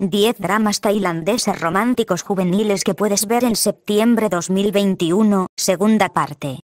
10 dramas tailandeses románticos juveniles que puedes ver en septiembre 2021, segunda parte.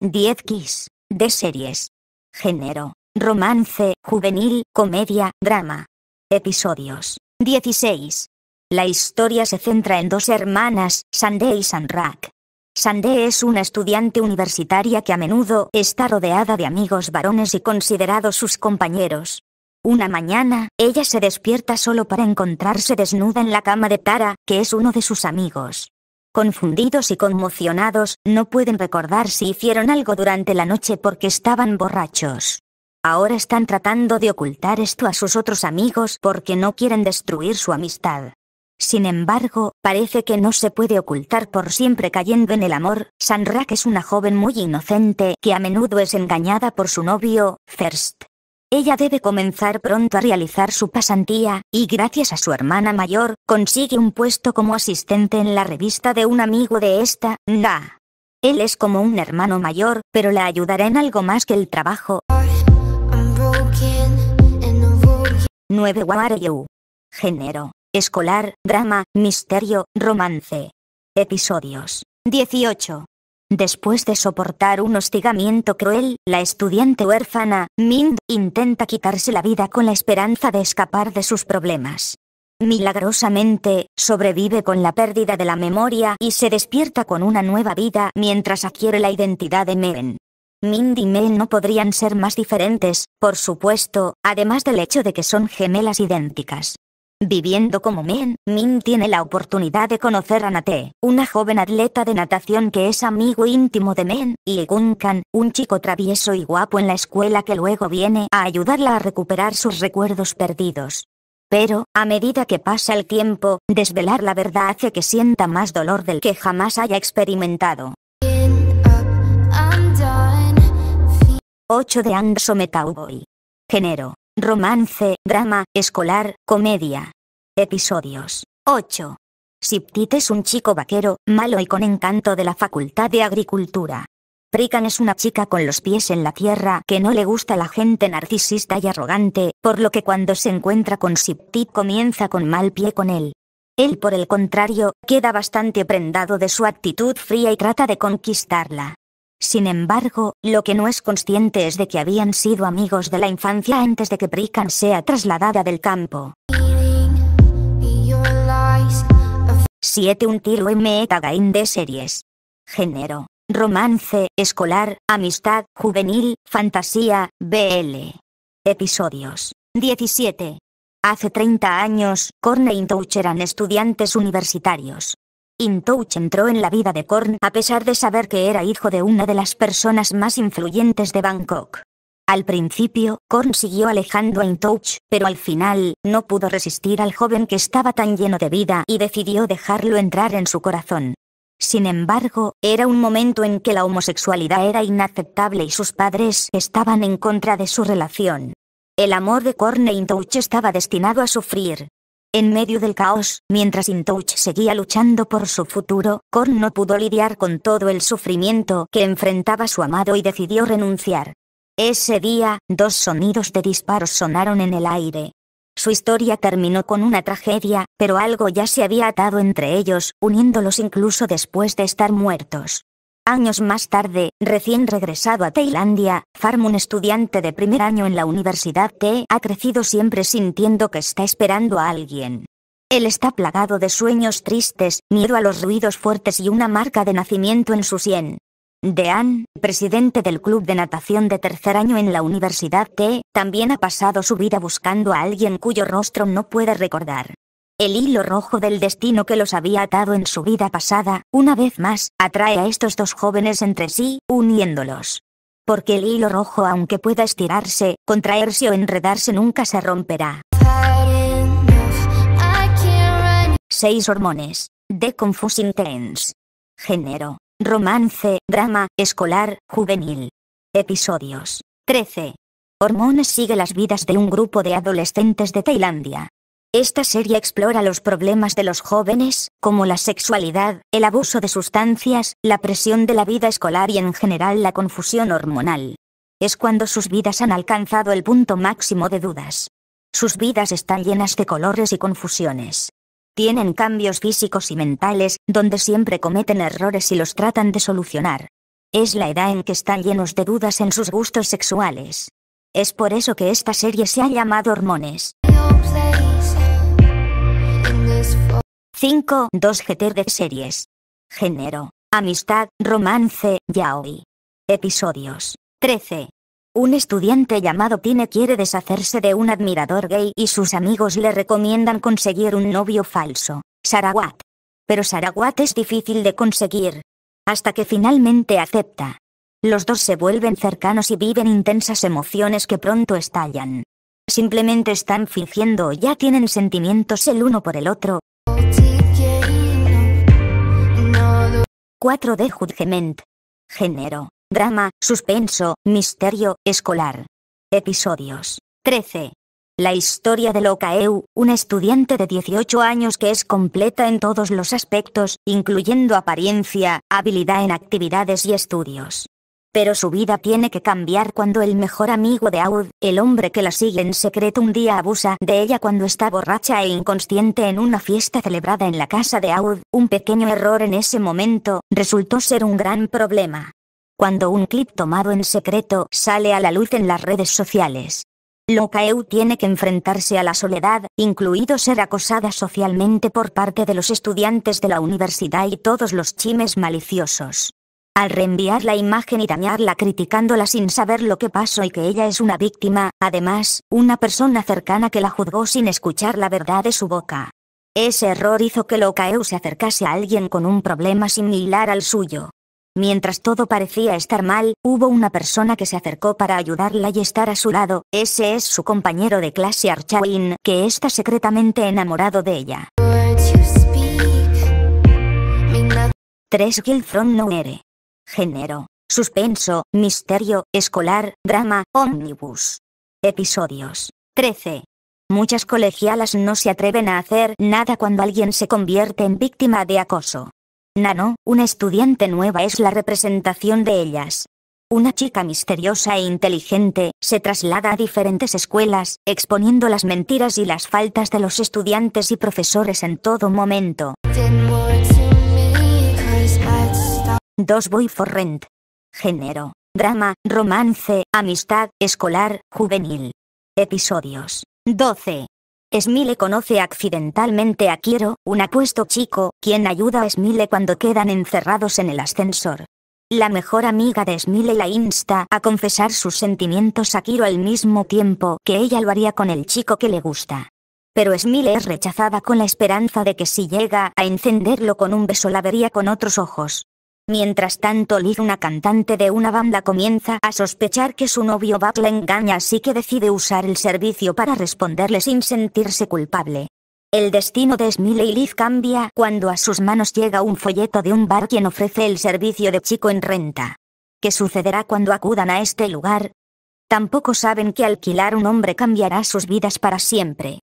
10 Kiss, de series. Género, romance, juvenil, comedia, drama. Episodios. 16. La historia se centra en dos hermanas, Sande y Sanrak Sandé es una estudiante universitaria que a menudo está rodeada de amigos varones y considerados sus compañeros. Una mañana, ella se despierta solo para encontrarse desnuda en la cama de Tara, que es uno de sus amigos. Confundidos y conmocionados, no pueden recordar si hicieron algo durante la noche porque estaban borrachos. Ahora están tratando de ocultar esto a sus otros amigos porque no quieren destruir su amistad. Sin embargo, parece que no se puede ocultar por siempre cayendo en el amor. Sanrak es una joven muy inocente que a menudo es engañada por su novio, First. Ella debe comenzar pronto a realizar su pasantía, y gracias a su hermana mayor, consigue un puesto como asistente en la revista de un amigo de esta, Na. Él es como un hermano mayor, pero la ayudará en algo más que el trabajo. 9 you? Género escolar, drama, misterio, romance. Episodios. 18. Después de soportar un hostigamiento cruel, la estudiante huérfana, Mind, intenta quitarse la vida con la esperanza de escapar de sus problemas. Milagrosamente, sobrevive con la pérdida de la memoria y se despierta con una nueva vida mientras adquiere la identidad de Meen. Mind y Mel no podrían ser más diferentes, por supuesto, además del hecho de que son gemelas idénticas. Viviendo como men, Min tiene la oportunidad de conocer a Nate, una joven atleta de natación que es amigo íntimo de Men, y Gunkan, un chico travieso y guapo en la escuela que luego viene a ayudarla a recuperar sus recuerdos perdidos. Pero, a medida que pasa el tiempo, desvelar la verdad hace que sienta más dolor del que jamás haya experimentado. 8 de Anso Metaboy. Género romance, drama, escolar, comedia. Episodios 8. Siptit es un chico vaquero, malo y con encanto de la Facultad de Agricultura. Prican es una chica con los pies en la tierra que no le gusta la gente narcisista y arrogante, por lo que cuando se encuentra con Siptit comienza con mal pie con él. Él por el contrario, queda bastante prendado de su actitud fría y trata de conquistarla. Sin embargo, lo que no es consciente es de que habían sido amigos de la infancia antes de que Prican sea trasladada del campo. 7. Un tiro M. Tagain de series. Género. Romance, escolar, amistad, juvenil, fantasía, BL. Episodios. 17. Hace 30 años, Corney y Toucher eran estudiantes universitarios. Intouch entró en la vida de Korn a pesar de saber que era hijo de una de las personas más influyentes de Bangkok. Al principio, Korn siguió alejando a Intouch, pero al final, no pudo resistir al joven que estaba tan lleno de vida y decidió dejarlo entrar en su corazón. Sin embargo, era un momento en que la homosexualidad era inaceptable y sus padres estaban en contra de su relación. El amor de Korn e Intouch estaba destinado a sufrir, en medio del caos, mientras Intouch seguía luchando por su futuro, Korn no pudo lidiar con todo el sufrimiento que enfrentaba su amado y decidió renunciar. Ese día, dos sonidos de disparos sonaron en el aire. Su historia terminó con una tragedia, pero algo ya se había atado entre ellos, uniéndolos incluso después de estar muertos. Años más tarde, recién regresado a Tailandia, Farm, un estudiante de primer año en la Universidad T, ha crecido siempre sintiendo que está esperando a alguien. Él está plagado de sueños tristes, miedo a los ruidos fuertes y una marca de nacimiento en su sien. Dean, presidente del club de natación de tercer año en la Universidad T, también ha pasado su vida buscando a alguien cuyo rostro no puede recordar. El hilo rojo del destino que los había atado en su vida pasada, una vez más, atrae a estos dos jóvenes entre sí, uniéndolos. Porque el hilo rojo aunque pueda estirarse, contraerse o enredarse nunca se romperá. 6 hormones. De Confusing Tense. Género. Romance, drama, escolar, juvenil. Episodios. 13. Hormones sigue las vidas de un grupo de adolescentes de Tailandia, esta serie explora los problemas de los jóvenes, como la sexualidad, el abuso de sustancias, la presión de la vida escolar y en general la confusión hormonal. Es cuando sus vidas han alcanzado el punto máximo de dudas. Sus vidas están llenas de colores y confusiones. Tienen cambios físicos y mentales, donde siempre cometen errores y los tratan de solucionar. Es la edad en que están llenos de dudas en sus gustos sexuales. Es por eso que esta serie se ha llamado Hormones. 5. 2 GT de series. Género. Amistad, romance, yaoi. Episodios. 13. Un estudiante llamado Tine quiere deshacerse de un admirador gay y sus amigos le recomiendan conseguir un novio falso, Sarawat. Pero Sarawat es difícil de conseguir. Hasta que finalmente acepta. Los dos se vuelven cercanos y viven intensas emociones que pronto estallan. Simplemente están fingiendo o ya tienen sentimientos el uno por el otro, 4 de Judgment. Género, drama, suspenso, misterio, escolar. Episodios. 13. La historia de Locaeu, un estudiante de 18 años que es completa en todos los aspectos, incluyendo apariencia, habilidad en actividades y estudios. Pero su vida tiene que cambiar cuando el mejor amigo de Aud, el hombre que la sigue en secreto un día abusa de ella cuando está borracha e inconsciente en una fiesta celebrada en la casa de Aud, un pequeño error en ese momento, resultó ser un gran problema. Cuando un clip tomado en secreto sale a la luz en las redes sociales. Locaeu tiene que enfrentarse a la soledad, incluido ser acosada socialmente por parte de los estudiantes de la universidad y todos los chimes maliciosos. Al reenviar la imagen y dañarla criticándola sin saber lo que pasó y que ella es una víctima, además, una persona cercana que la juzgó sin escuchar la verdad de su boca. Ese error hizo que Locaeu se acercase a alguien con un problema similar al suyo. Mientras todo parecía estar mal, hubo una persona que se acercó para ayudarla y estar a su lado, ese es su compañero de clase Archawin, que está secretamente enamorado de ella. 3 Gilfron no género, suspenso, misterio, escolar, drama, ómnibus. Episodios. 13. Muchas colegialas no se atreven a hacer nada cuando alguien se convierte en víctima de acoso. Nano, una estudiante nueva es la representación de ellas. Una chica misteriosa e inteligente, se traslada a diferentes escuelas, exponiendo las mentiras y las faltas de los estudiantes y profesores en todo momento. 2 Boy for Rent. Género. Drama, romance, amistad, escolar, juvenil. Episodios. 12. Smile conoce accidentalmente a Kiro, un apuesto chico, quien ayuda a Smile cuando quedan encerrados en el ascensor. La mejor amiga de Smile la insta a confesar sus sentimientos a Kiro al mismo tiempo que ella lo haría con el chico que le gusta. Pero Smile es rechazada con la esperanza de que si llega a encenderlo con un beso la vería con otros ojos. Mientras tanto Liz una cantante de una banda, comienza a sospechar que su novio Buck le engaña así que decide usar el servicio para responderle sin sentirse culpable. El destino de Smiley y Liz cambia cuando a sus manos llega un folleto de un bar quien ofrece el servicio de chico en renta. ¿Qué sucederá cuando acudan a este lugar? Tampoco saben que alquilar un hombre cambiará sus vidas para siempre.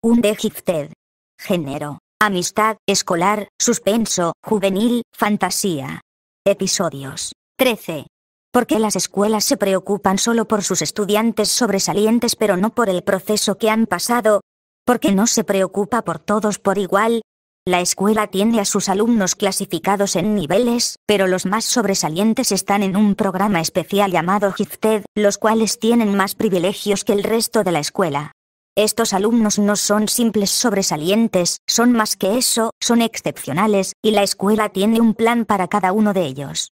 Un de Género. Amistad, escolar, suspenso, juvenil, fantasía. Episodios. 13. ¿Por qué las escuelas se preocupan solo por sus estudiantes sobresalientes pero no por el proceso que han pasado? ¿Por qué no se preocupa por todos por igual? La escuela tiene a sus alumnos clasificados en niveles, pero los más sobresalientes están en un programa especial llamado Gifted, los cuales tienen más privilegios que el resto de la escuela. Estos alumnos no son simples sobresalientes, son más que eso, son excepcionales, y la escuela tiene un plan para cada uno de ellos.